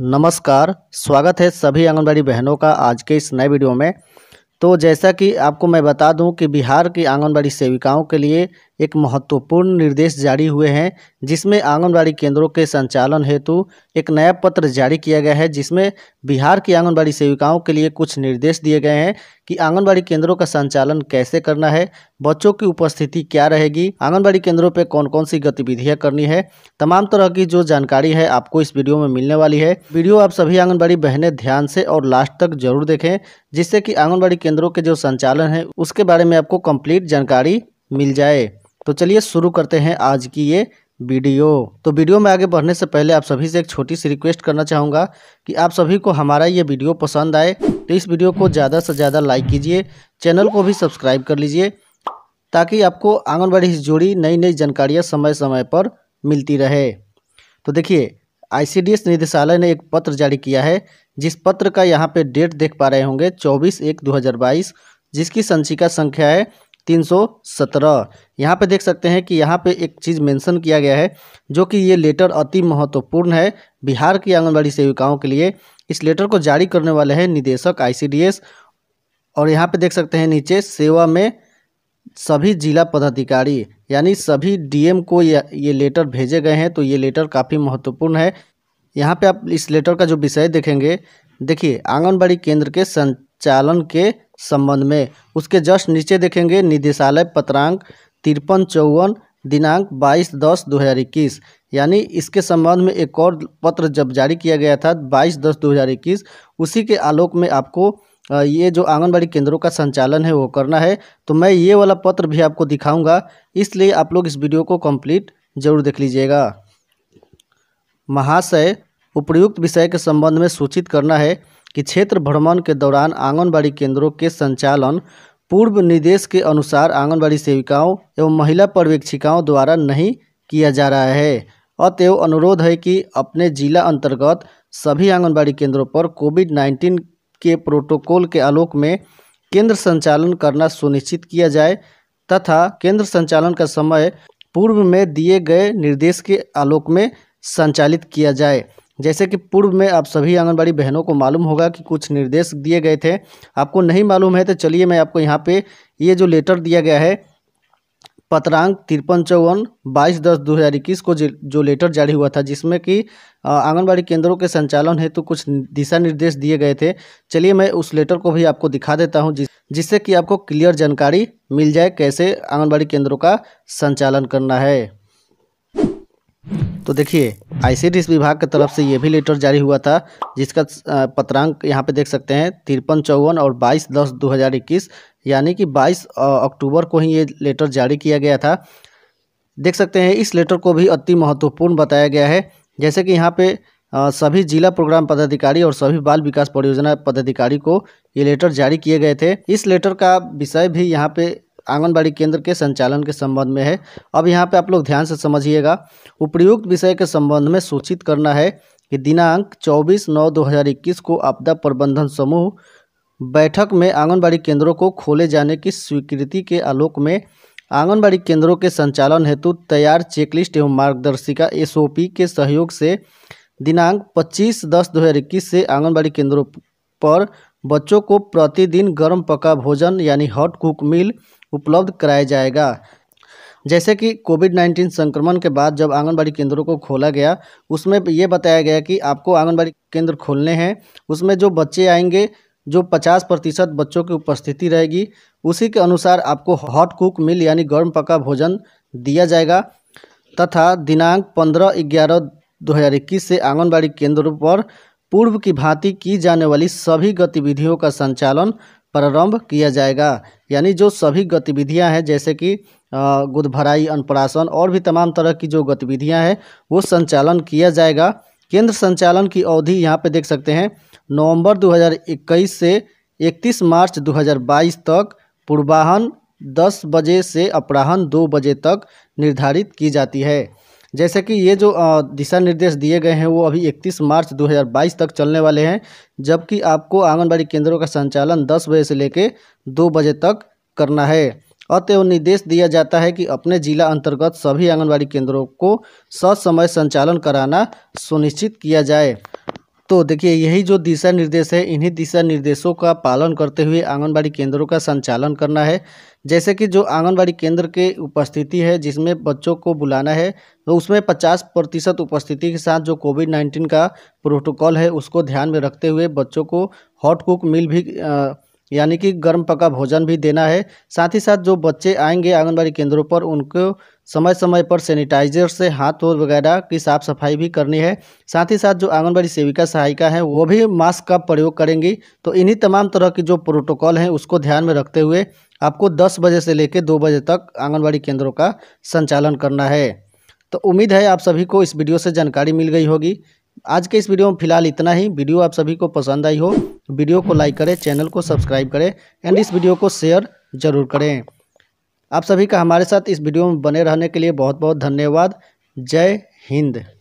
नमस्कार स्वागत है सभी आंगनबाड़ी बहनों का आज के इस नए वीडियो में तो जैसा कि आपको मैं बता दूं कि बिहार की आंगनबाड़ी सेविकाओं के लिए एक महत्वपूर्ण निर्देश जारी हुए हैं जिसमें आंगनबाड़ी केंद्रों के संचालन हेतु एक नया पत्र जारी किया गया है जिसमें बिहार की आंगनबाड़ी सेविकाओं के लिए कुछ निर्देश दिए गए हैं कि आंगनबाड़ी केंद्रों का संचालन कैसे करना है बच्चों की उपस्थिति क्या रहेगी आंगनबाड़ी केंद्रों पर कौन कौन सी गतिविधियाँ करनी है तमाम तरह की जो जानकारी है आपको इस वीडियो में मिलने वाली है वीडियो आप सभी आंगनबाड़ी बहनें ध्यान से और लास्ट तक जरूर देखें जिससे कि आंगनबाड़ी केंद्रों के जो संचालन है उसके बारे में आपको कंप्लीट जानकारी मिल जाए तो चलिए शुरू करते हैं आज की ये वीडियो तो वीडियो में आगे बढ़ने से पहले आप सभी से एक छोटी सी रिक्वेस्ट करना चाहूँगा कि आप सभी को हमारा ये वीडियो पसंद आए तो इस वीडियो को ज़्यादा से ज़्यादा लाइक कीजिए चैनल को भी सब्सक्राइब कर लीजिए ताकि आपको आंगनबाड़ी से जुड़ी नई नई जानकारियाँ समय समय पर मिलती रहे तो देखिए आईसीडीएस निदेशालय ने एक पत्र जारी किया है जिस पत्र का यहाँ पे डेट देख पा रहे होंगे 24 एक 2022 जिसकी संचिका संख्या है तीन सौ सत्रह यहाँ पर देख सकते हैं कि यहाँ पे एक चीज़ मेंशन किया गया है जो कि ये लेटर अति महत्वपूर्ण है बिहार की आंगनबाड़ी सेविकाओं के लिए इस लेटर को जारी करने वाले हैं निदेशक आईसीडीएस और यहाँ पे देख सकते हैं नीचे सेवा में सभी जिला पदाधिकारी यानी सभी डीएम को ये लेटर भेजे गए हैं तो ये लेटर काफ़ी महत्वपूर्ण है यहाँ पर आप इस लेटर का जो विषय देखेंगे देखिए आंगनबाड़ी केंद्र के संचालन के संबंध में उसके जस्ट नीचे देखेंगे निदेशालय पत्रांक तिरपन चौवन दिनांक 22 दस 2021 यानी इसके संबंध में एक और पत्र जब जारी किया गया था 22 दस 2021 उसी के आलोक में आपको ये जो आंगनबाड़ी केंद्रों का संचालन है वो करना है तो मैं ये वाला पत्र भी आपको दिखाऊंगा इसलिए आप लोग इस वीडियो को कंप्लीट जरूर देख लीजिएगा महाशय उपर्युक्त विषय के संबंध में सूचित करना है कि क्षेत्र भ्रमण के दौरान आंगनबाड़ी केंद्रों के संचालन पूर्व निर्देश के अनुसार आंगनबाड़ी सेविकाओं एवं महिला पर्यवेक्षिकाओं द्वारा नहीं किया जा रहा है अतएव अनुरोध है कि अपने जिला अंतर्गत सभी आंगनबाड़ी केंद्रों पर कोविड नाइन्टीन के प्रोटोकॉल के आलोक में केंद्र संचालन करना सुनिश्चित किया जाए तथा केंद्र संचालन का समय पूर्व में दिए गए निर्देश के आलोक में संचालित किया जाए जैसे कि पूर्व में आप सभी आंगनबाड़ी बहनों को मालूम होगा कि कुछ निर्देश दिए गए थे आपको नहीं मालूम है तो चलिए मैं आपको यहाँ पे ये जो लेटर दिया गया है पत्रांक तिरपन चौवन बाईस दस दो हज़ार इक्कीस को जो लेटर जारी हुआ था जिसमें कि आंगनबाड़ी केंद्रों के संचालन हेतु तो कुछ दिशा निर्देश दिए गए थे चलिए मैं उस लेटर को भी आपको दिखा देता हूँ जिस जिससे कि आपको क्लियर जानकारी मिल जाए कैसे आंगनबाड़ी केंद्रों का संचालन करना है तो देखिए आईसीडीएस विभाग की तरफ से ये भी लेटर जारी हुआ था जिसका पत्रांक यहाँ पे देख सकते हैं तिरपन चौवन और 22 दस 2021 यानी कि 22 अक्टूबर को ही ये लेटर जारी किया गया था देख सकते हैं इस लेटर को भी अति महत्वपूर्ण बताया गया है जैसे कि यहाँ पे सभी जिला प्रोग्राम पदाधिकारी और सभी बाल विकास परियोजना पदाधिकारी को ये लेटर जारी किए गए थे इस लेटर का विषय भी यहाँ पे आंगनबाड़ी केंद्र के संचालन के संबंध में है अब यहाँ पे आप लोग ध्यान से समझिएगा उपयुक्त विषय के संबंध में सूचित करना है कि दिनांक 24 नौ 2021 को आपदा प्रबंधन समूह बैठक में आंगनबाड़ी केंद्रों को खोले जाने की स्वीकृति के आलोक में आंगनबाड़ी केंद्रों के संचालन हेतु तैयार चेकलिस्ट एवं मार्गदर्शिका एस के सहयोग से दिनांक 25 दस 2021 से आंगनबाड़ी केंद्रों पर बच्चों को प्रतिदिन गर्म पका भोजन यानी हॉट कुक मील उपलब्ध कराया जाएगा जैसे कि कोविड नाइन्टीन संक्रमण के बाद जब आंगनबाड़ी केंद्रों को खोला गया उसमें ये बताया गया कि आपको आंगनबाड़ी केंद्र खोलने हैं उसमें जो बच्चे आएंगे जो 50 प्रतिशत बच्चों की उपस्थिति रहेगी उसी के अनुसार आपको हॉट कुक मिल यानी गर्म पका भोजन दिया जाएगा तथा दिनांक पंद्रह ग्यारह दो हज़ार इक्कीस से आंगनबाड़ी केंद्रों पर पूर्व की भांति की जाने वाली सभी गतिविधियों का संचालन प्रारंभ किया जाएगा यानी जो सभी गतिविधियां हैं जैसे कि गुदभराई अन्नप्राशन और भी तमाम तरह की जो गतिविधियां हैं वो संचालन किया जाएगा केंद्र संचालन की अवधि यहाँ पे देख सकते हैं नवंबर 2021 से 31 मार्च 2022 तक पूर्वाहन 10 बजे से अपराहन 2 बजे तक निर्धारित की जाती है जैसे कि ये जो दिशा निर्देश दिए गए हैं वो अभी 31 मार्च 2022 तक चलने वाले हैं जबकि आपको आंगनबाड़ी केंद्रों का संचालन 10 बजे से लेकर 2 बजे तक करना है अतएव निर्देश दिया जाता है कि अपने जिला अंतर्गत सभी आंगनबाड़ी केंद्रों को ससमय संचालन कराना सुनिश्चित किया जाए तो देखिए यही जो दिशा निर्देश है इन्हीं दिशा निर्देशों का पालन करते हुए आंगनबाड़ी केंद्रों का संचालन करना है जैसे कि जो आंगनबाड़ी केंद्र के उपस्थिति है जिसमें बच्चों को बुलाना है तो उसमें 50 प्रतिशत उपस्थिति के साथ जो कोविड 19 का प्रोटोकॉल है उसको ध्यान में रखते हुए बच्चों को हॉट कुक मील भी आ, यानी कि गर्म पका भोजन भी देना है साथ ही साथ जो बच्चे आएंगे आंगनबाड़ी केंद्रों पर उनको समय समय पर सैनिटाइजर से हाथ वगैरह की साफ सफाई भी करनी है साथ ही साथ जो आंगनबाड़ी सेविका सहायिका हैं वो भी मास्क का प्रयोग करेंगी तो इन्हीं तमाम तरह की जो प्रोटोकॉल हैं उसको ध्यान में रखते हुए आपको 10 बजे से लेकर 2 बजे तक आंगनबाड़ी केंद्रों का संचालन करना है तो उम्मीद है आप सभी को इस वीडियो से जानकारी मिल गई होगी आज के इस वीडियो में फिलहाल इतना ही वीडियो आप सभी को पसंद आई हो तो वीडियो को लाइक करें चैनल को सब्सक्राइब करें एंड इस वीडियो को शेयर जरूर करें आप सभी का हमारे साथ इस वीडियो में बने रहने के लिए बहुत बहुत धन्यवाद जय हिंद